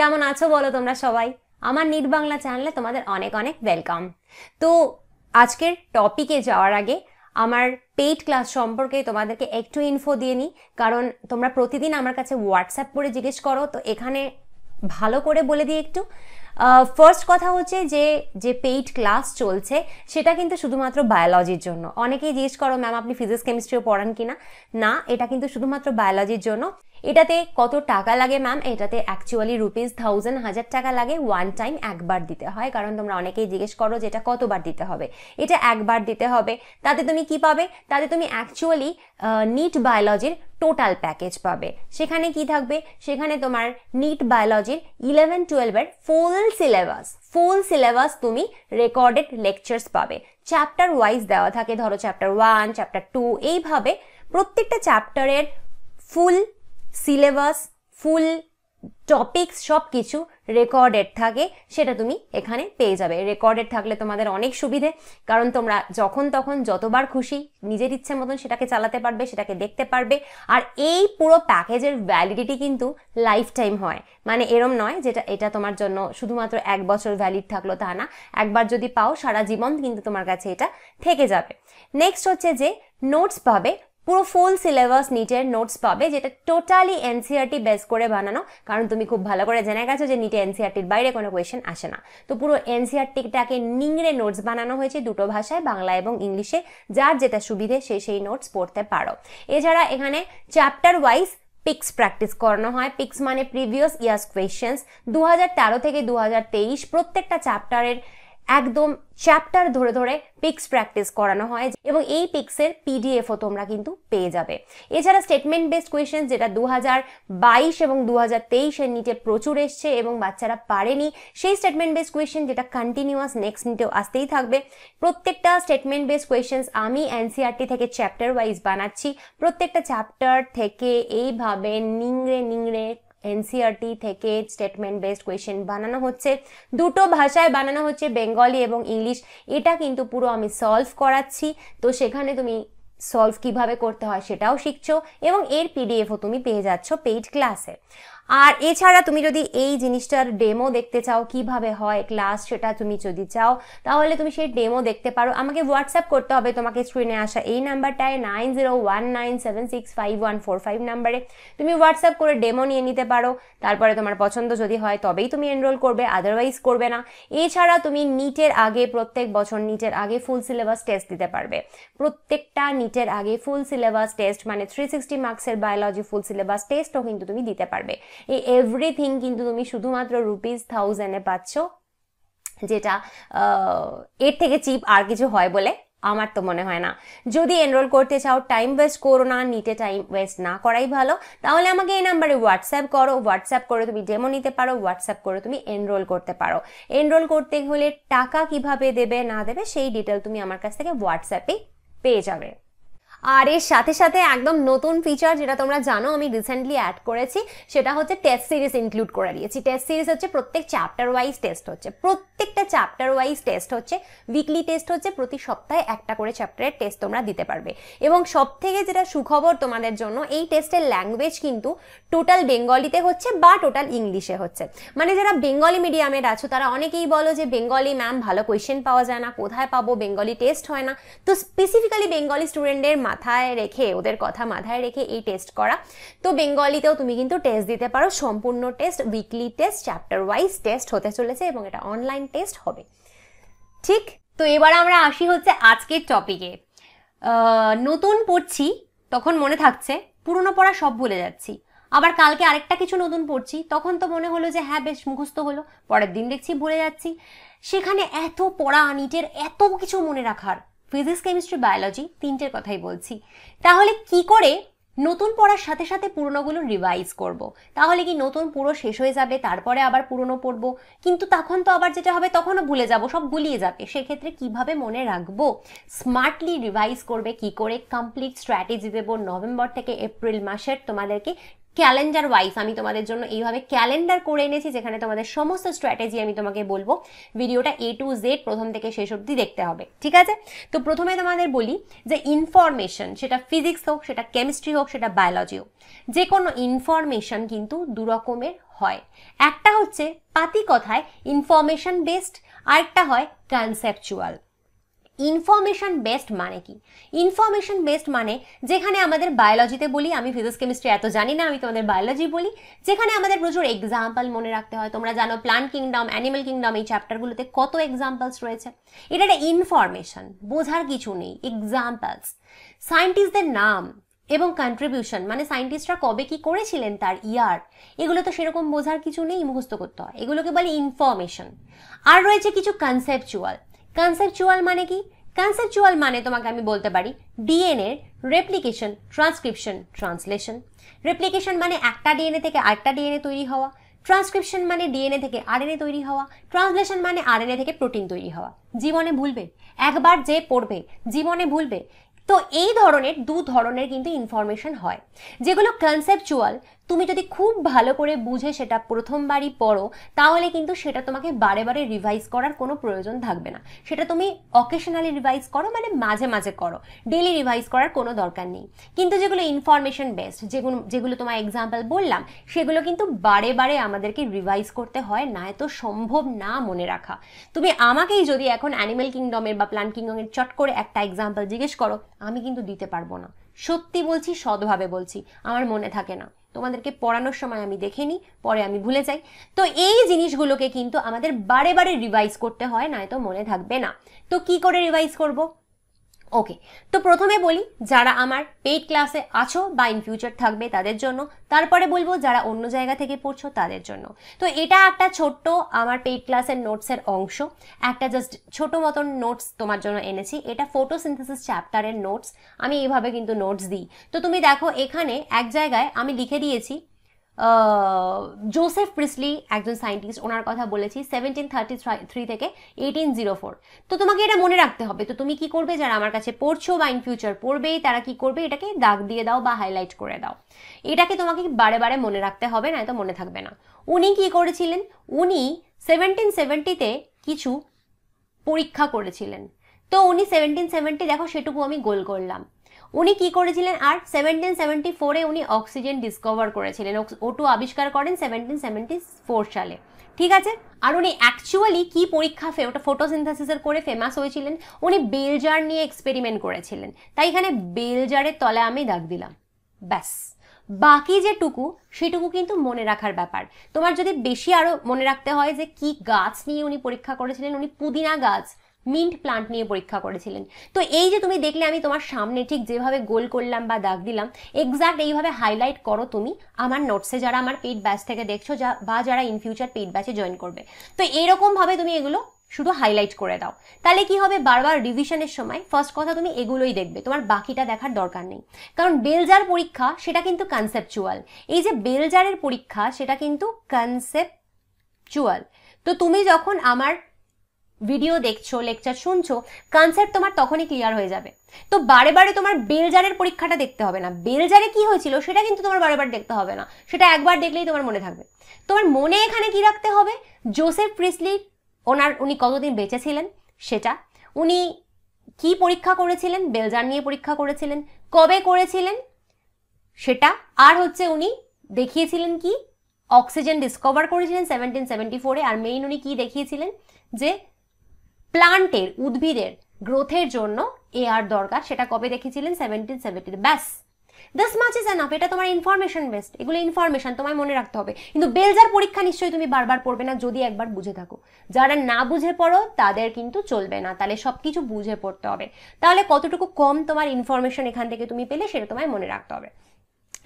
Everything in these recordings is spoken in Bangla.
কেমন আছো বলো তোমরা সবাই আমার নিট বাংলা চ্যানেলে তোমাদের অনেক অনেক ওয়েলকাম তো আজকের টপিকে যাওয়ার আগে আমার পেইড ক্লাস সম্পর্কে তোমাদেরকে একটু ইনফো দিয়ে নিই কারণ তোমরা প্রতিদিন আমার কাছে হোয়াটসঅ্যাপ করে জিজ্ঞেস করো তো এখানে ভালো করে বলে দিই একটু ফার্স্ট কথা হচ্ছে যে যে পেইড ক্লাস চলছে সেটা কিন্তু শুধুমাত্র বায়োলজির জন্য অনেকেই জিজ্ঞেস করো ম্যাম আপনি ফিজিক্স কেমিস্ট্রিও পড়ান কিনা না এটা কিন্তু শুধুমাত্র বায়োলজির জন্য এটাতে কত টাকা লাগে ম্যাম এটাতে অ্যাকচুয়ালি রুপিস থাউজেন্ড হাজার টাকা লাগে ওয়ান টাইম একবার দিতে হয় কারণ তোমরা অনেকেই জিজ্ঞেস করো যে এটা কতবার দিতে হবে এটা একবার দিতে হবে তাতে তুমি কি পাবে তাতে তুমি অ্যাকচুয়ালি নিট বায়োলজির টোটাল প্যাকেজ পাবে সেখানে কি থাকবে সেখানে তোমার নিট বায়োলজির ইলেভেন টুয়েলভের ফুল সিলেবাস ফুল সিলেবাস তুমি রেকর্ডেড লেকচার্স পাবে চ্যাপ্টার ওয়াইজ দেওয়া থাকে ধরো চ্যাপ্টার ওয়ান চ্যাপ্টার টু এইভাবে প্রত্যেকটা চ্যাপ্টারের ফুল সিলেবাস ফুল টপিকস সব কিছু রেকর্ডেড থাকে সেটা তুমি এখানে পেয়ে যাবে রেকর্ডেড থাকলে তোমাদের অনেক সুবিধে কারণ তোমরা যখন তখন যতবার খুশি নিজের ইচ্ছে মতন সেটাকে চালাতে পারবে সেটাকে দেখতে পারবে আর এই পুরো প্যাকেজের ভ্যালিডিটি কিন্তু লাইফ টাইম হয় মানে এরম নয় যেটা এটা তোমার জন্য শুধুমাত্র এক বছর ভ্যালিড থাকলো তা না একবার যদি পাও সারা জীবন কিন্তু তোমার কাছে এটা থেকে যাবে নেক্সট হচ্ছে যে নোটস পাবে পুরো ফুল সিলেবাস নিটের নোটস পাবে যেটা টোটালি এনসিআরটি বেস করে বানানো কারণ তুমি খুব ভালো করে জেনে গেছো যে নিটে e এনসিআরটির বাইরে কোনো কোয়েশ্চেন আসে না তো পুরো এনসিআরটিটাকে e নিংড়ে নোটস বানানো হয়েছে দুটো ভাষায় বাংলা এবং ইংলিশে যার যেটা সুবিধে সে সেই নোটস পড়তে পারো এছাড়া এখানে চ্যাপ্টার ওয়াইজ পিক্স প্র্যাকটিস করানো হয় পিক্স মানে প্রিভিয়াস ইয়ার্স কোয়েশ্চেন্স দু থেকে দু প্রত্যেকটা চ্যাপ্টারের একদম চ্যাপ্টার ধরে ধরে পিক্স প্র্যাকটিস করানো হয় এবং এই পিক্সের পিডিএফও তোমরা কিন্তু পেয়ে যাবে এছাড়া স্টেটমেন্ট বেসড কোয়েশন যেটা দু বাইশ এবং দু হাজার তেইশের নিটে প্রচুর এসছে এবং বাচ্চারা পারেনি সেই স্টেটমেন্ট বেসড কোয়েশন যেটা কন্টিনিউয়াস নেক্সট নিটেও আসতেই থাকবে প্রত্যেকটা স্টেটমেন্ট বেসড কোয়েশনস আমি এনসিআরটি e থেকে চ্যাপ্টার ওয়াইজ বানাচ্ছি প্রত্যেকটা চ্যাপ্টার থেকে এইভাবে নিংড়ে নিংড়ে এনসিআরটি থেকে স্টেটমেন্ট বেসড কোয়েশ্চেন বানানো হচ্ছে দুটো ভাষায় বানানো হচ্ছে বেঙ্গলি এবং ইংলিশ এটা কিন্তু পুরো আমি সলভ করাচ্ছি তো সেখানে তুমি সলভ কিভাবে করতে হয় সেটাও শিখছো এবং এর পিডিএফও তুমি পেয়ে যাচ্ছ পেইড ক্লাসে আর এছাড়া তুমি যদি এই জিনিসটার ডেমো দেখতে চাও কিভাবে হয় ক্লাস সেটা তুমি যদি চাও তাহলে তুমি সেই ডেমো দেখতে পারো আমাকে হোয়াটসঅ্যাপ করতে হবে তোমাকে স্ক্রিনে আসা এই নাম্বারটায় nine zero one nine seven six five one four five নাম্বারে তুমি হোয়াটসঅ্যাপ করে ডেমো নিয়ে নিতে পারো তারপরে তোমার পছন্দ যদি হয় তবেই তুমি এনরোল করবে আদারওয়াইজ করবে না এছাড়া তুমি নিটের আগে প্রত্যেক বছর নিটের আগে ফুল সিলেবাস টেস্ট দিতে পারবে প্রত্যেকটা নিটের আগে ফুল সিলেবাস টেস্ট মানে থ্রি সিক্সটি মার্কসের বায়োলজি ফুল সিলেবাস টেস্টও কিন্তু তুমি দিতে পারবে এই এভরিথিং কিন্তু তুমি শুধুমাত্র রুপিস থাউজেন্ডে পাচ্ছ যেটা এর থেকে চিপ আর কিছু হয় বলে আমার তো মনে হয় না যদি এনরোল করতে চাও টাইম ওয়েস্ট করো না নিটে টাইম ওয়েস্ট না করাই ভালো তাহলে আমাকে এই নাম্বারে হোয়াটসঅ্যাপ করো হোয়াটসঅ্যাপ করে তুমি ডেমো নিতে পারো হোয়াটসঅ্যাপ করে তুমি এনরোল করতে পারো এনরোল করতে হলে টাকা কিভাবে দেবে না দেবে সেই ডিটেল তুমি আমার কাছ থেকে হোয়াটসঅ্যাপেই পেয়ে যাবে আর এর সাথে সাথে একদম নতুন ফিচার যেটা তোমরা জানো আমি রিসেন্টলি অ্যাড করেছি সেটা হচ্ছে টেস্ট সিরিজ ইনক্লুড করে দিয়েছি টেস্ট সিরিজ হচ্ছে প্রত্যেক চ্যাপ্টার ওয়াইজ টেস্ট হচ্ছে প্রত্যেকটা চ্যাপ্টার ওয়াইজ টেস্ট হচ্ছে উইকলি টেস্ট হচ্ছে প্রতি সপ্তাহে একটা করে চ্যাপ্টারের টেস্ট তোমরা দিতে পারবে এবং সব থেকে যেটা সুখবর তোমাদের জন্য এই টেস্টের ল্যাঙ্গুয়েজ কিন্তু টোটাল বেঙ্গলিতে হচ্ছে বা টোটাল ইংলিশে হচ্ছে মানে যারা বেঙ্গলি মিডিয়ামের আছো তারা অনেকেই বলো যে বেঙ্গলি ম্যাম ভালো কোয়েশ্চেন পাওয়া যায় না কোথায় পাবো বেঙ্গলি টেস্ট হয় না তো স্পেসিফিক্যালি বেঙ্গলি স্টুডেন্টদের মাথায় রেখে ওদের কথা মাথায় রেখে এই টেস্ট করা তো বেঙ্গলিতেও তুমি কিন্তু টেস্ট দিতে পারো সম্পূর্ণ test weekly test chapter wise test হতে চলেছে এবং এটা অনলাইন টেস্ট হবে ঠিক তো এবার আমরা আসি হচ্ছে আজকের টপিকে নতুন পড়ছি তখন মনে থাকছে পুরনো পড়া সব ভুলে যাচ্ছি আবার কালকে আরেকটা কিছু নতুন পড়ছি তখন তো মনে হলো যে হ্যাঁ বেশ মুখস্থ হলো পরের দিন দেখছি ভুলে যাচ্ছি সেখানে এত পড়া নিটের এত কিছু মনে রাখার ফিজিক্স কেমিস্ট্রি বায়োলজি তিনটের কথাই বলছি তাহলে কি করে নতুন পড়ার সাথে সাথে পুরনোগুলো রিভাইজ করব। তাহলে কি নতুন পুরো শেষ হয়ে যাবে তারপরে আবার পুরনো পড়বো কিন্তু তখন তো আবার যেটা হবে তখনও ভুলে যাব সব গুলিয়ে যাবে সেক্ষেত্রে কিভাবে মনে রাখবো স্মার্টলি রিভাইজ করবে কি করে কমপ্লিট স্ট্র্যাটেজি দেবো নভেম্বর থেকে এপ্রিল মাসের তোমাদেরকে ক্যালেন্ডার ওয়াইজ আমি তোমাদের জন্য এইভাবে ক্যালেন্ডার করে এনেছি যেখানে তোমাদের সমস্ত স্ট্র্যাটেজি আমি তোমাকে বলবো ভিডিওটা এ টু জেড প্রথম থেকে শেষ অবধি দেখতে হবে ঠিক আছে তো প্রথমে তোমাদের বলি যে ইনফরমেশন সেটা ফিজিক্স হোক সেটা কেমিস্ট্রি হোক সেটা বায়োলজি হোক যে কোনো ইনফরমেশন কিন্তু দুরকমের হয় একটা হচ্ছে পাতি কথায় ইনফরমেশন বেসড আরেকটা হয় কনসেপচুয়াল ইনফরমেশন বেসড মানে কি ইনফরমেশন বেসড মানে যেখানে আমাদের বায়োলজিতে বলি আমি ফিজিক্স কেমিস্ট্রি এত জানি না আমি তোমাদের বায়োলজি বলি যেখানে আমাদের প্রচুর এক্সাম্পল মনে রাখতে হয় তোমরা জানো প্লান্ট কিংডম অ্যানিমেল কিংডম এই চ্যাপ্টারগুলোতে কত এক্সাম্পলস রয়েছে এটা একটা ইনফরমেশন বোঝার কিছু নেই এক্সাম্পলস সায়েন্টিস্টদের নাম এবং কন্ট্রিবিউশন মানে সায়েন্টিস্টরা কবে কি করেছিলেন তার ইয়ার এগুলো তো সেরকম বোঝার কিছু নেই মুখস্থ করতে হয় এগুলোকে বলে ইনফরমেশন আর রয়েছে কিছু কনসেপচুয়াল কনসেপচুয়াল মানে কি কনসেপচুয়াল মানে তোমাকে আমি বলতে পারি ডিএনএর রেপ্লিকেশন ট্রান্সক্রিপশন ট্রান্সলেশন রেপ্লিকেশন মানে একটা ডিএনএ থেকে আরেকটা ডিএনএ তৈরি হওয়া ট্রান্সক্রিপশন মানে ডিএনএ থেকে আরএনএ তৈরি হওয়া ট্রান্সলেশন মানে আরএনএ থেকে প্রোটিন তৈরি হওয়া জীবনে ভুলবে একবার যে পড়বে জীবনে ভুলবে তো এই ধরনের দু ধরনের কিন্তু ইনফরমেশন হয় যেগুলো কনসেপচুয়াল তুমি যদি খুব ভালো করে বুঝে সেটা প্রথমবারই পড়ো তাহলে কিন্তু সেটা তোমাকে বারে বারে রিভাইজ করার কোনো প্রয়োজন থাকবে না সেটা তুমি অকেশনালি রিভাইজ করো মানে মাঝে মাঝে করো ডেলি রিভাইজ করার কোনো দরকার নেই কিন্তু যেগুলো ইনফরমেশন বেসড যেগুলো যেগুলো তোমার এক্সাম্পল বললাম সেগুলো কিন্তু বারে বারে আমাদেরকে রিভাইজ করতে হয় না এত সম্ভব না মনে রাখা তুমি আমাকেই যদি এখন অ্যানিমেল কিংডমের বা প্ল্যান্ট কিংডমের চট করে একটা এক্সাম্পল জিজ্ঞেস করো আমি কিন্তু দিতে পারবো না সত্যি বলছি সদভাবে বলছি আমার মনে থাকে না তোমাদেরকে পড়ানোর সময় আমি দেখে নিই পরে আমি ভুলে যাই তো এই জিনিসগুলোকে কিন্তু আমাদের বারে বারে রিভাইজ করতে হয় নয়তো মনে থাকবে না তো কি করে রিভাইজ করবো ওকে তো প্রথমে বলি যারা আমার পেইড ক্লাসে আছো বা ইন ফিউচার থাকবে তাদের জন্য তারপরে বলবো যারা অন্য জায়গা থেকে পড়ছো তাদের জন্য তো এটা একটা ছোট্ট আমার পেইড ক্লাসের নোটসের অংশ একটা জাস্ট ছোট মতন নোটস তোমার জন্য এনেছি এটা সিনথেসিস চ্যাপ্টারের নোটস আমি এইভাবে কিন্তু নোটস দিই তো তুমি দেখো এখানে এক জায়গায় আমি লিখে দিয়েছি জোসেফ প্রিসলি একজন সায়েন্টিস্ট ওনার কথা বলেছি সেভেন্টিন থার্টি থ্রি থেকে এইটিন জিরো ফোর তো তোমাকে এটা মনে রাখতে হবে তো তুমি কি করবে যারা আমার কাছে পড়ছো বা ইন ফিউচার পড়বেই তারা কি করবে এটাকে দাগ দিয়ে দাও বা হাইলাইট করে দাও এটাকে তোমাকে বারে বারে মনে রাখতে হবে না তো মনে থাকবে না উনি কি করেছিলেন উনি সেভেন্টিন সেভেন্টিতে কিছু পরীক্ষা করেছিলেন তো উনি সেভেন্টিন সেভেন্টি দেখো সেটুকু আমি গোল করলাম উনি কি করেছিলেন আর সেভেন্টিন সেভেন্টি ফোরে উনি অক্সিজেন ডিসকভার করেছিলেন ওটু আবিষ্কার করেন সেভেন্টিন সেভেন্টি ফোর সালে ঠিক আছে আর উনি অ্যাকচুয়ালি কী পরীক্ষা ফে ওটা ফটোসিনথেসিসের করে ফেমাস হয়েছিলেন উনি বেলজার নিয়ে এক্সপেরিমেন্ট করেছিলেন তাই এখানে বেলজারের তলে আমি দাগ দিলাম ব্যাস বাকি যেটুকু সেটুকু কিন্তু মনে রাখার ব্যাপার তোমার যদি বেশি আরও মনে রাখতে হয় যে কি গাছ নিয়ে উনি পরীক্ষা করেছিলেন উনি পুদিনা গাছ মিন্ট প্লান্ট নিয়ে পরীক্ষা করেছিলেন তো এই যে তুমি দেখলে আমি তোমার সামনে ঠিক যেভাবে গোল করলাম বা দাগ দিলাম এক্স্যাক্ট এইভাবে হাইলাইট করো তুমি আমার নোটসে যারা আমার পেট ব্যাচ থেকে দেখছো যা বা যারা ইন ফিউচার পেট ব্যাচে জয়েন করবে তো এরকমভাবে তুমি এগুলো শুধু হাইলাইট করে দাও তাহলে কি হবে বারবার রিভিশনের সময় ফার্স্ট কথা তুমি এগুলোই দেখবে তোমার বাকিটা দেখার দরকার নেই কারণ বেলজার পরীক্ষা সেটা কিন্তু কনসেপচুয়াল এই যে বেলজারের পরীক্ষা সেটা কিন্তু কনসেপচুয়াল তো তুমি যখন আমার ভিডিও দেখছো লেকচার শুনছো কনসেপ্ট তোমার তখনই ক্লিয়ার হয়ে যাবে তো বারে বারে তোমার বেলজারের পরীক্ষাটা দেখতে হবে না বেলজারে কি হয়েছিল সেটা কিন্তু তোমার বারে বারে দেখতে হবে না সেটা একবার দেখলেই তোমার মনে থাকবে তোমার মনে এখানে কি রাখতে হবে জোসেফ প্রিসলি ওনার উনি কতদিন বেঁচে ছিলেন সেটা উনি কি পরীক্ষা করেছিলেন বেলজার নিয়ে পরীক্ষা করেছিলেন কবে করেছিলেন সেটা আর হচ্ছে উনি দেখিয়েছিলেন কি অক্সিজেন ডিসকভার করেছিলেন সেভেন্টিন সেভেন্টি ফোরে আর মেইন উনি কি দেখিয়েছিলেন যে প্লান্টের উদ্ভিদের গ্রোথের জন্য এ আর দরকার সেটা কবে দেখেছিলেন সেভেন্টিন সেভেন্টিতে ব্যাস দিস মাচ ইজ এনাফ এটা তোমার ইনফরমেশন বেসড এগুলো ইনফরমেশন তোমায় মনে রাখতে হবে কিন্তু বেলজার পরীক্ষা নিশ্চয়ই তুমি বারবার পড়বে না যদি একবার বুঝে থাকো যারা না বুঝে পড়ো তাদের কিন্তু চলবে না তাহলে সব কিছু বুঝে পড়তে হবে তাহলে কতটুকু কম তোমার ইনফরমেশন এখান থেকে তুমি পেলে সেটা তোমায় মনে রাখতে হবে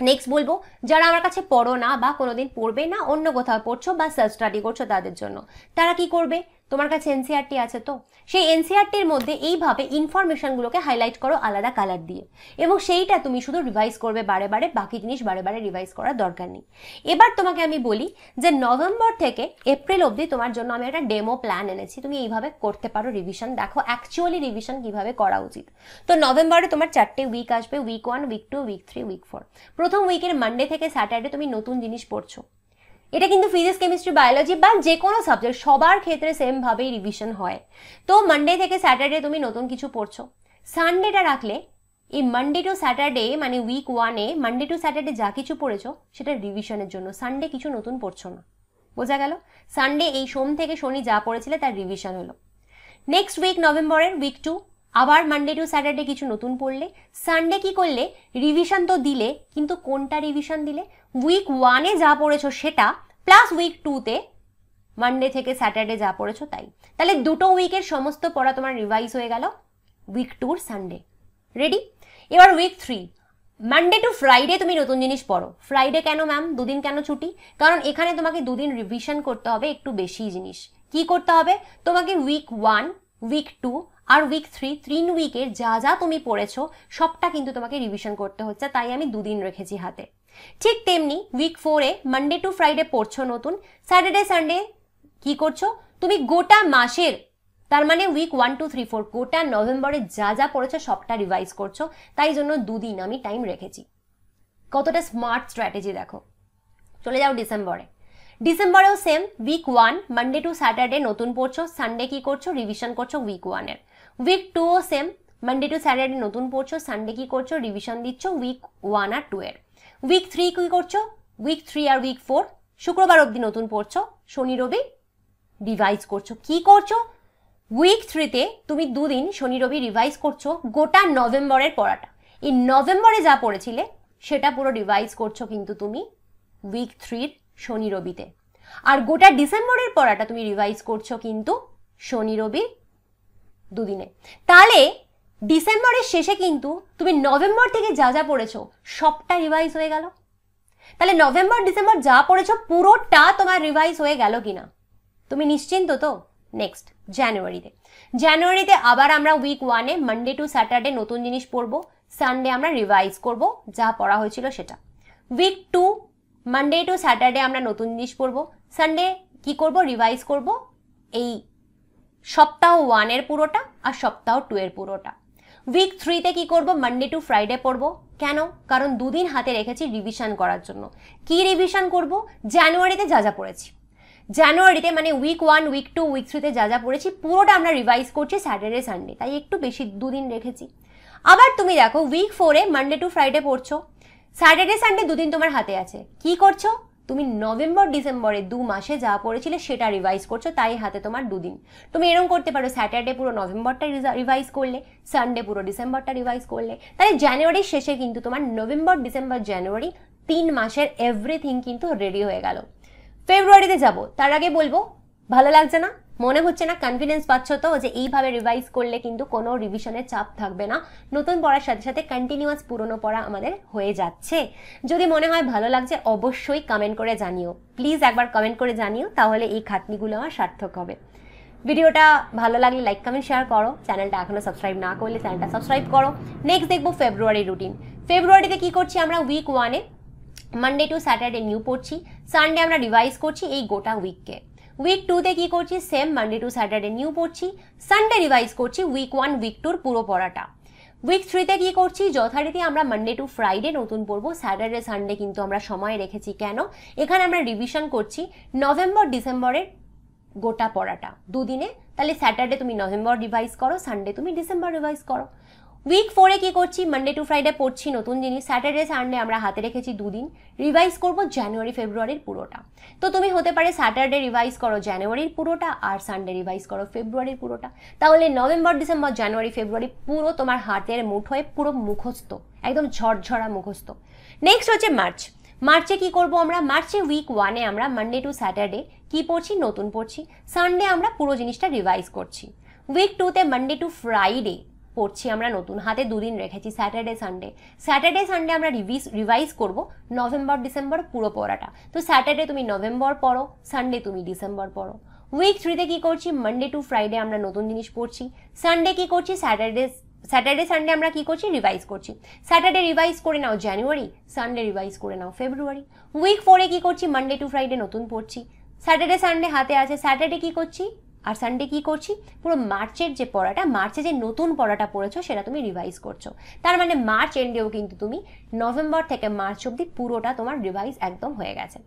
নেক্সট বলবো যারা আমার কাছে পড়ো না বা কোনোদিন পড়বে না অন্য কোথাও পড়ছো বা সেলফ স্টাডি করছো তাদের জন্য তারা কি করবে তোমার কাছে এনসিআরটি আছে তো সেই এনসিআরটির মধ্যে এইভাবে ইনফরমেশনগুলোকে হাইলাইট করো আলাদা কালার দিয়ে এবং সেইটা তুমি শুধু রিভাইজ করবে বারে বারে বাকি জিনিস বারে বারে রিভাইজ করার দরকার নেই এবার তোমাকে আমি বলি যে নভেম্বর থেকে এপ্রিল অবধি তোমার জন্য আমি একটা ডেমো প্ল্যান এনেছি তুমি এইভাবে করতে পারো রিভিশন দেখো অ্যাকচুয়ালি রিভিশন কিভাবে করা উচিত তো নভেম্বরে তোমার চারটে উইক আসবে week one week two week three week four প্রথম উইকের মানডে থেকে স্যাটারডে তুমি নতুন জিনিস পড়ছো এটা কিন্তু ফিজিক্স কেমিস্ট্রি বায়োলজি বা যে কোনো সাবজেক্ট সবার ক্ষেত্রে সেমভাবেই রিভিশন হয় তো মানডে থেকে স্যাটারডে তুমি নতুন কিছু পড়ছো সানডেটা রাখলে এই মানডে টু স্যাটারডে মানে উইক ওয়ানে মানডে টু স্যাটারডে যা কিছু পড়েছো সেটা রিভিশনের জন্য সানডে কিছু নতুন পড়ছো না বোঝা গেল সানডে এই সোম থেকে শনি যা পড়েছিলে তার রিভিশন হলো নেক্সট উইক নভেম্বরের উইক টু আবার মানডে টু স্যাটারডে কিছু নতুন পড়লে সানডে কি করলে রিভিশন তো দিলে কিন্তু কোনটা রিভিশন দিলে উইক ওয়ানে যা পড়েছো সেটা প্লাস উইক টুতে মানডে থেকে স্যাটারডে যা পড়েছো তাই তাহলে দুটো উইকের সমস্ত পড়া তোমার রিভাইজ হয়ে গেল উইক টুর সানডে রেডি এবার week three Monday to Friday তুমি নতুন জিনিস পড়ো ফ্রাইডে কেন ম্যাম দুদিন কেন ছুটি কারণ এখানে তোমাকে দুদিন রিভিশন করতে হবে একটু বেশি জিনিস কি করতে হবে তোমাকে উইক ওয়ান উইক টু আর উইক থ্রি তিন উইকের যা যা তুমি পড়েছো সবটা কিন্তু তোমাকে রিভিশন করতে হচ্ছে তাই আমি দুদিন রেখেছি হাতে ঠিক তেমনি উইক ফোরে মানডে টু ফ্রাইডে পড়ছো নতুন স্যাটারডে সানডে কি করছো তুমি গোটা মাসের তার মানে week one two three four গোটা নভেম্বরে যা যা পড়েছো সবটা রিভাইজ করছো তাই জন্য দুদিন আমি টাইম রেখেছি কতটা স্মার্ট স্ট্র্যাটেজি দেখো চলে যাও ডিসেম্বরে ডিসেম্বরেও same week one Monday to Saturday নতুন পড়ছো সানডে কি করছো রিভিশন করছো উইক ওয়ানের উইক টুও সেম মানডে টু স্যাটারডে নতুন পড়ছো সানডে কি করছো রিভিশন দিচ্ছ উইক ওয়ান আর টু এর উইক থ্রি কী করছো উইক থ্রি আর উইক ফোর শুক্রবার অবধি নতুন পড়ছো শনি রবি রিভাইজ করছো কি করছো উইক থ্রিতে তুমি দুদিন শনি রবি রিভাইজ করছো গোটা নভেম্বরের পড়াটা এই নভেম্বরে যা পড়েছিলে সেটা পুরো রিভাইজ করছো কিন্তু তুমি উইক থ্রির শনি রবিতে আর গোটা ডিসেম্বরের পড়াটা তুমি রিভাইজ করছো কিন্তু শনি রবি দুদিনে তাহলে ডিসেম্বরের শেষে কিন্তু তুমি নভেম্বর থেকে যা যা পড়েছো সবটা রিভাইজ হয়ে গেল তাহলে নভেম্বর ডিসেম্বর যা পড়েছো পুরোটা তোমার রিভাইজ হয়ে গেল কিনা তুমি নিশ্চিন্ত তো নেক্সট জানুয়ারিতে জানুয়ারিতে আবার আমরা উইক ওয়ানে মানডে টু স্যাটারডে নতুন জিনিস পড়বো সানডে আমরা রিভাইজ করব যা পড়া হয়েছিল সেটা week two Monday to Saturday আমরা নতুন জিনিস পড়বো সানডে কি করব রিভাইজ করব এই সপ্তাহ ওয়ানের পুরোটা আর সপ্তাহ টু এর পুরোটা উইক থ্রিতে কি করব মানডে টু ফ্রাইডে পড়বো কেন কারণ দুদিন হাতে রেখেছি রিভিশন করার জন্য কি রিভিশন করব জানুয়ারিতে যা যা পড়েছি জানুয়ারিতে মানে week one week two week থ্রিতে যা যা পড়েছি পুরোটা আমরা রিভাইজ করছি স্যাটারডে সানডে তাই একটু বেশি দুদিন রেখেছি আবার তুমি দেখো উইক ফোরে মানডে টু ফ্রাইডে পড়ছো স্যাটারডে সানডে দুদিন তোমার হাতে আছে কি করছো তুমি নভেম্বর ডিসেম্বরে দু মাসে যা পড়েছিলে সেটা রিভাইজ করছো তাই হাতে তোমার দুদিন তুমি এরকম করতে পারো স্যাটারডে পুরো নভেম্বরটা রিভাইজ করলে সানডে পুরো ডিসেম্বরটা রিভাইজ করলে তাহলে জানুয়ারির শেষে কিন্তু তোমার নভেম্বর ডিসেম্বর জানুয়ারি তিন মাসের এভরিথিং কিন্তু রেডি হয়ে গেল ফেব্রুয়ারিতে যাব তার আগে বলবো ভালো লাগছে না মনে হচ্ছে না কনফিডেন্স পাচ্ছ তো যে এইভাবে রিভাইজ করলে কিন্তু কোনো রিভিশনের চাপ থাকবে না নতুন পড়ার সাথে সাথে কন্টিনিউয়াস পুরনো পড়া আমাদের হয়ে যাচ্ছে যদি মনে হয় ভালো লাগছে অবশ্যই কমেন্ট করে জানিও প্লিজ একবার কমেন্ট করে জানিও তাহলে এই খাটনিগুলো আমার সার্থক হবে ভিডিওটা ভালো লাগলে লাইক কমেন্ট শেয়ার করো চ্যানেলটা এখনও সাবস্ক্রাইব না করলে চ্যানেলটা সাবস্ক্রাইব করো নেক্সট দেখবো ফেব্রুয়ারি রুটিন ফেব্রুয়ারিতে কী করছি আমরা উইক ওয়ানে মানডে টু স্যাটারডে নিউ পড়ছি সানডে আমরা রিভাইজ করছি এই গোটা উইককে উইক টুতে কি করছি same Monday to Saturday new পড়ছি সানডে রিভাইজ করছি উইক ওয়ান উইক টুর পুরো পড়াটা উইক থ্রিতে কি করছি যথারীতি আমরা মানডে টু ফ্রাইডে নতুন পড়বো স্যাটারডে সানডে কিন্তু আমরা সময় রেখেছি কেন এখানে আমরা রিভিশন করছি নভেম্বর ডিসেম্বরের গোটা পড়াটা দুদিনে তাহলে স্যাটারডে তুমি নভেম্বর রিভাইজ করো সানডে তুমি ডিসেম্বর রিভাইজ করো উইক ফোরে কি করছি মানডে টু ফ্রাইডে পড়ছি নতুন জিনিস স্যাটারডে সানডে আমরা হাতে রেখেছি দুদিন রিভাইজ করব জানুয়ারি ফেব্রুয়ারির পুরোটা তো তুমি হতে পারে স্যাটারডে রিভাইজ করো জানুয়ারির পুরোটা আর সানডে রিভাইজ করো ফেব্রুয়ারির পুরোটা তাহলে নভেম্বর ডিসেম্বর জানুয়ারি ফেব্রুয়ারি পুরো তোমার হাতের মুঠোয় পুরো মুখস্থ একদম ঝরঝরা মুখস্থ নেক্সট হচ্ছে মার্চ মার্চে কি করব আমরা মার্চে উইক ওয়ানে আমরা মানডে টু স্যাটারডে কি পড়ছি নতুন পড়ছি সানডে আমরা পুরো জিনিসটা রিভাইজ করছি উইক টুতে মানডে টু ফ্রাইডে পড়ছি আমরা নতুন হাতে দুদিন রেখেছি স্যাটারডে সানডে স্যাটারডে সানডে আমরা রিভিস রিভাইজ করবো নভেম্বর ডিসেম্বর পুরো পড়াটা তো স্যাটারডে তুমি নভেম্বর পড়ো সানডে তুমি ডিসেম্বর পড়ো উইক থ্রিতে কী করছি মানডে টু ফ্রাইডে আমরা নতুন জিনিস পড়ছি সানডে কী করছি স্যাটারডে স্যাটারডে সানডে আমরা কী করছি রিভাইজ করছি স্যাটারডে রিভাইজ করে নাও জানুয়ারি সানডে রিভাইজ করে নাও ফেব্রুয়ারি উইক ফোরে কী করছি মানডে টু ফ্রাইডে নতুন পড়ছি স্যাটারডে সানডে হাতে আছে স্যাটারডে কী করছি আর সানডে কি করছি পুরো মার্চের যে পড়াটা মার্চে যে নতুন পড়াটা পড়েছো সেটা তুমি রিভাইজ করছো তার মানে মার্চ এন্ডেও কিন্তু তুমি নভেম্বর থেকে মার্চ অবধি পুরোটা তোমার রিভাইজ একদম হয়ে গেছে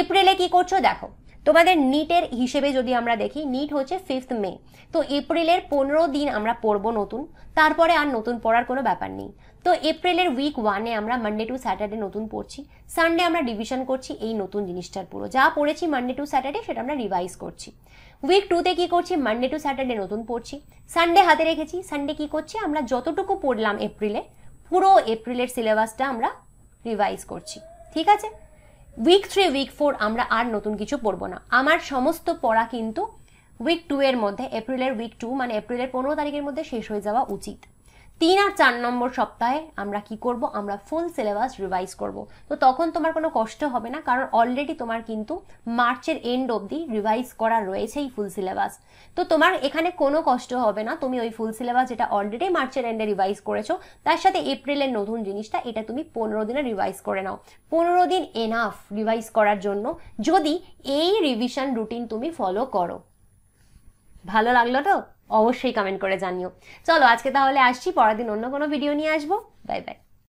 এপ্রিলে কি করছো দেখো তোমাদের নিটের হিসেবে যদি আমরা দেখি নিট হচ্ছে ফিফথ মে তো এপ্রিলের পনেরো দিন আমরা পড়বো নতুন তারপরে আর নতুন পড়ার কোনো ব্যাপার নেই তো এপ্রিলের উইক ওয়ানে আমরা মানডে টু স্যাটারডে নতুন পড়ছি সানডে আমরা ডিভিশন করছি এই নতুন জিনিসটার পুরো যা পড়েছি মানডে টু স্যাটারডে সেটা আমরা রিভাইজ করছি উইক টুতে কী করছি মানডে টু স্যাটারডে নতুন পড়ছি সানডে হাতে রেখেছি সানডে কী করছি আমরা যতটুকু পড়লাম এপ্রিলে পুরো এপ্রিলের সিলেবাসটা আমরা রিভাইজ করছি ঠিক আছে উইক থ্রি উইক ফোর আমরা আর নতুন কিছু পড়বো না আমার সমস্ত পড়া কিন্তু উইক টু এর মধ্যে এপ্রিলের উইক টু মানে এপ্রিলের পনেরো তারিখের মধ্যে শেষ হয়ে যাওয়া উচিত তিন আর চার নম্বর সপ্তাহে আমরা কি করব আমরা ফুল সিলেবাস রিভাইজ করব তো তখন তোমার কোনো কষ্ট হবে না কারণ অলরেডি তোমার কিন্তু মার্চের এন্ড অবধি রিভাইজ করা রয়েছে এই ফুল সিলেবাস তো তোমার এখানে কোনো কষ্ট হবে না তুমি ওই ফুল সিলেবাস যেটা অলরেডি মার্চের এন্ডে রিভাইজ করেছো তার সাথে এপ্রিলের নতুন জিনিসটা এটা তুমি পনেরো দিনে রিভাইজ করে নাও পনেরো দিন এনাফ রিভাইজ করার জন্য যদি এই রিভিশন রুটিন তুমি ফলো করো ভালো লাগলো তো অবশ্যই কমেন্ট করে জানিও চলো আজকে তাহলে আসছি পরের দিন অন্য কোনো ভিডিও নিয়ে আসবো বাই বাই